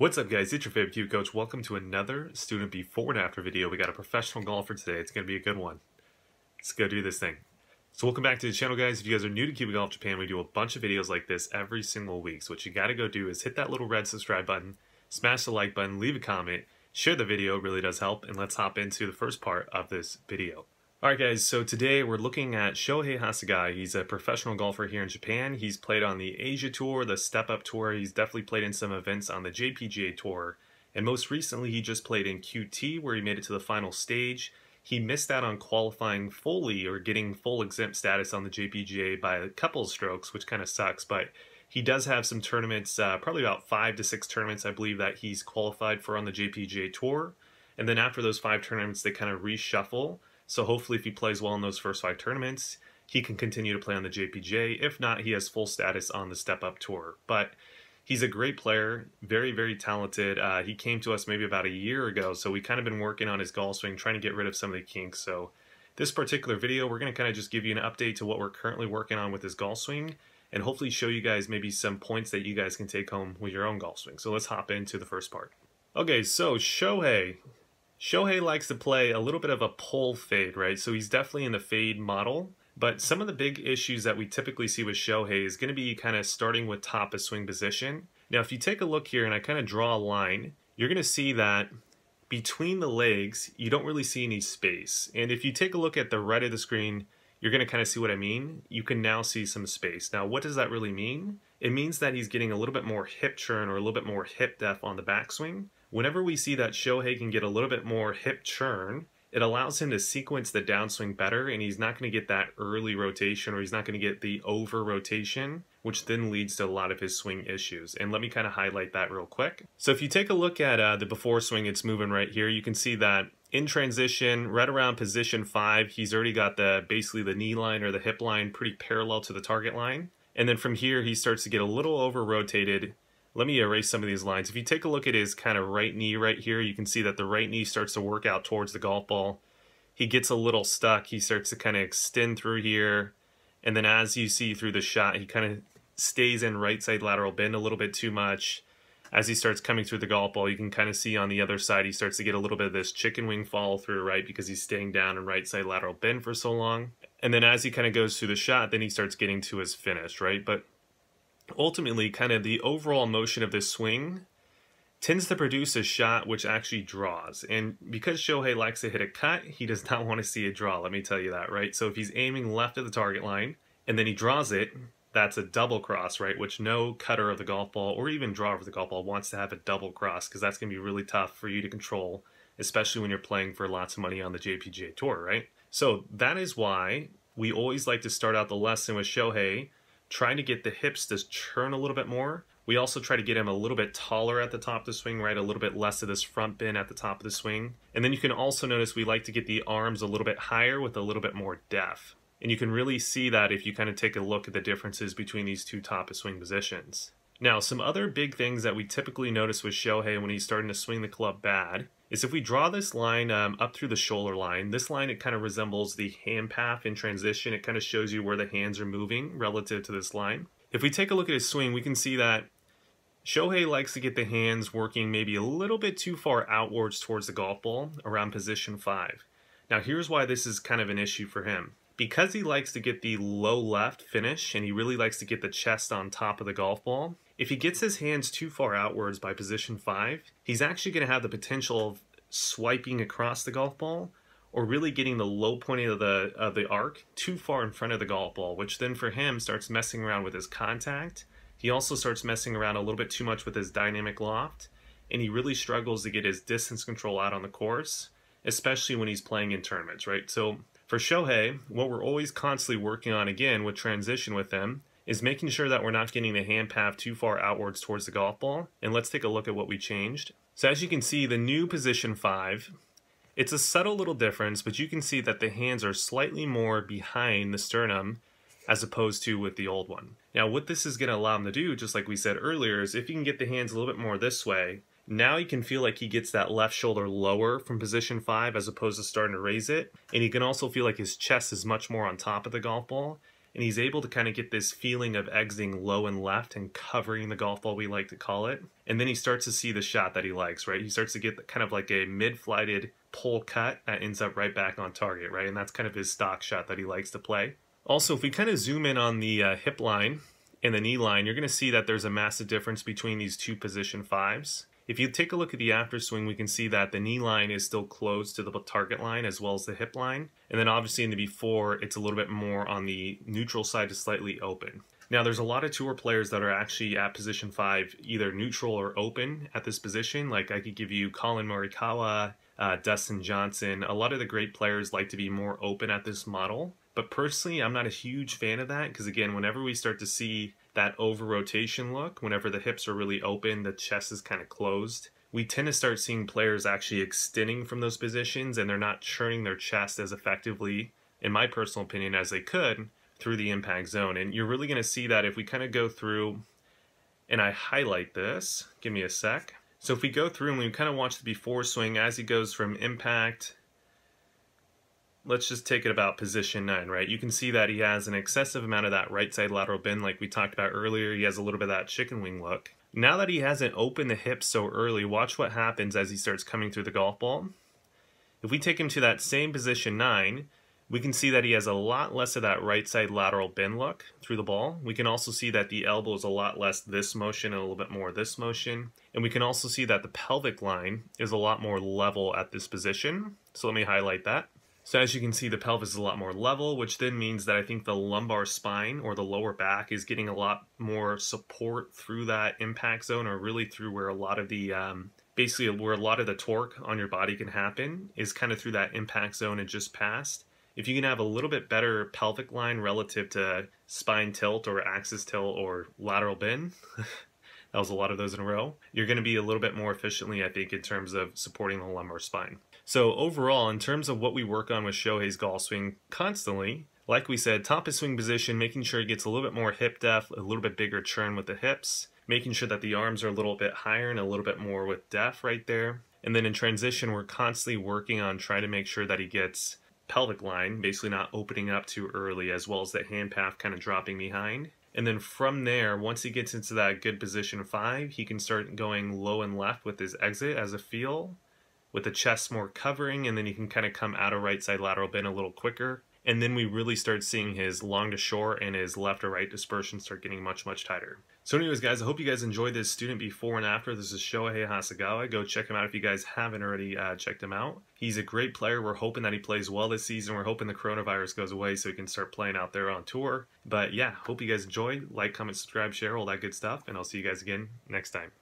What's up guys, it's your favorite Cube Coach. Welcome to another student before and after video. We got a professional golfer today. It's going to be a good one. Let's go do this thing. So welcome back to the channel guys. If you guys are new to Cuba Golf Japan, we do a bunch of videos like this every single week. So what you got to go do is hit that little red subscribe button, smash the like button, leave a comment, share the video, it really does help, and let's hop into the first part of this video. Alright guys, so today we're looking at Shohei Hasegai. He's a professional golfer here in Japan. He's played on the Asia Tour, the Step Up Tour. He's definitely played in some events on the JPGA Tour. And most recently he just played in QT where he made it to the final stage. He missed out on qualifying fully or getting full exempt status on the JPGA by a couple strokes, which kind of sucks, but he does have some tournaments, uh, probably about five to six tournaments, I believe, that he's qualified for on the JPGA Tour. And then after those five tournaments, they kind of reshuffle so hopefully, if he plays well in those first five tournaments, he can continue to play on the JPJ. If not, he has full status on the Step Up Tour. But he's a great player, very, very talented. Uh, he came to us maybe about a year ago, so we kind of been working on his golf swing, trying to get rid of some of the kinks. So this particular video, we're going to kind of just give you an update to what we're currently working on with his golf swing and hopefully show you guys maybe some points that you guys can take home with your own golf swing. So let's hop into the first part. Okay, so Shohei, Shohei likes to play a little bit of a pull fade, right? So he's definitely in the fade model. But some of the big issues that we typically see with Shohei is going to be kind of starting with top of swing position. Now, if you take a look here and I kind of draw a line, you're going to see that between the legs, you don't really see any space. And if you take a look at the right of the screen, you're going to kind of see what I mean. You can now see some space. Now, what does that really mean? It means that he's getting a little bit more hip churn or a little bit more hip depth on the backswing whenever we see that Shohei can get a little bit more hip churn, it allows him to sequence the downswing better, and he's not going to get that early rotation or he's not going to get the over rotation, which then leads to a lot of his swing issues. And let me kind of highlight that real quick. So if you take a look at uh, the before swing, it's moving right here. You can see that in transition, right around position five, he's already got the basically the knee line or the hip line pretty parallel to the target line. And then from here, he starts to get a little over rotated let me erase some of these lines. If you take a look at his kind of right knee right here, you can see that the right knee starts to work out towards the golf ball. He gets a little stuck. He starts to kind of extend through here. And then as you see through the shot, he kind of stays in right side lateral bend a little bit too much. As he starts coming through the golf ball, you can kind of see on the other side, he starts to get a little bit of this chicken wing fall through, right? Because he's staying down in right side lateral bend for so long. And then as he kind of goes through the shot, then he starts getting to his finish, right? But ultimately kind of the overall motion of this swing tends to produce a shot which actually draws. And because Shohei likes to hit a cut, he does not want to see a draw, let me tell you that, right? So if he's aiming left of the target line and then he draws it, that's a double cross, right? Which no cutter of the golf ball or even drawer of the golf ball wants to have a double cross because that's going to be really tough for you to control, especially when you're playing for lots of money on the JPGA Tour, right? So that is why we always like to start out the lesson with Shohei trying to get the hips to churn a little bit more. We also try to get him a little bit taller at the top of the swing, right? A little bit less of this front bend at the top of the swing. And then you can also notice we like to get the arms a little bit higher with a little bit more depth. And you can really see that if you kind of take a look at the differences between these two top of swing positions. Now, some other big things that we typically notice with Shohei when he's starting to swing the club bad is if we draw this line um, up through the shoulder line, this line, it kind of resembles the hand path in transition. It kind of shows you where the hands are moving relative to this line. If we take a look at his swing, we can see that Shohei likes to get the hands working maybe a little bit too far outwards towards the golf ball around position 5. Now here's why this is kind of an issue for him. Because he likes to get the low left finish and he really likes to get the chest on top of the golf ball, if he gets his hands too far outwards by position five, he's actually going to have the potential of swiping across the golf ball or really getting the low point of the of the arc too far in front of the golf ball, which then for him starts messing around with his contact. He also starts messing around a little bit too much with his dynamic loft, and he really struggles to get his distance control out on the course, especially when he's playing in tournaments, right? So for Shohei, what we're always constantly working on again with transition with him is making sure that we're not getting the hand path too far outwards towards the golf ball. And let's take a look at what we changed. So as you can see, the new position five, it's a subtle little difference, but you can see that the hands are slightly more behind the sternum as opposed to with the old one. Now what this is gonna allow him to do, just like we said earlier, is if you can get the hands a little bit more this way, now he can feel like he gets that left shoulder lower from position five as opposed to starting to raise it. And he can also feel like his chest is much more on top of the golf ball and he's able to kind of get this feeling of exiting low and left and covering the golf ball we like to call it and then he starts to see the shot that he likes right he starts to get kind of like a mid-flighted pull cut that ends up right back on target right and that's kind of his stock shot that he likes to play also if we kind of zoom in on the uh, hip line and the knee line you're going to see that there's a massive difference between these two position fives if you take a look at the after swing, we can see that the knee line is still close to the target line as well as the hip line. And then obviously in the before, it's a little bit more on the neutral side is slightly open. Now there's a lot of tour players that are actually at position five, either neutral or open at this position. Like I could give you Colin Morikawa, uh, Dustin Johnson. A lot of the great players like to be more open at this model. But personally, I'm not a huge fan of that because again, whenever we start to see that over rotation look, whenever the hips are really open, the chest is kind of closed, we tend to start seeing players actually extending from those positions and they're not churning their chest as effectively, in my personal opinion, as they could through the impact zone. And you're really going to see that if we kind of go through and I highlight this, give me a sec. So if we go through and we kind of watch the before swing as he goes from impact let's just take it about position nine, right? You can see that he has an excessive amount of that right side lateral bend like we talked about earlier. He has a little bit of that chicken wing look. Now that he hasn't opened the hips so early, watch what happens as he starts coming through the golf ball. If we take him to that same position nine, we can see that he has a lot less of that right side lateral bend look through the ball. We can also see that the elbow is a lot less this motion and a little bit more this motion. And we can also see that the pelvic line is a lot more level at this position. So let me highlight that. So as you can see, the pelvis is a lot more level, which then means that I think the lumbar spine or the lower back is getting a lot more support through that impact zone or really through where a lot of the, um, basically where a lot of the torque on your body can happen is kind of through that impact zone and just past. If you can have a little bit better pelvic line relative to spine tilt or axis tilt or lateral bend, that was a lot of those in a row, you're going to be a little bit more efficiently, I think, in terms of supporting the lumbar spine. So overall, in terms of what we work on with Shohei's golf swing constantly, like we said, top of swing position, making sure he gets a little bit more hip depth, a little bit bigger churn with the hips, making sure that the arms are a little bit higher and a little bit more with depth right there. And then in transition, we're constantly working on trying to make sure that he gets pelvic line, basically not opening up too early, as well as that hand path kind of dropping behind. And then from there, once he gets into that good position five, he can start going low and left with his exit as a feel with the chest more covering, and then he can kind of come out of right side lateral bend a little quicker. And then we really start seeing his long to shore and his left or right dispersion start getting much, much tighter. So anyways, guys, I hope you guys enjoyed this student before and after. This is Shohei Hasagawa. Go check him out if you guys haven't already uh, checked him out. He's a great player. We're hoping that he plays well this season. We're hoping the coronavirus goes away so he can start playing out there on tour. But yeah, hope you guys enjoyed. Like, comment, subscribe, share, all that good stuff. And I'll see you guys again next time.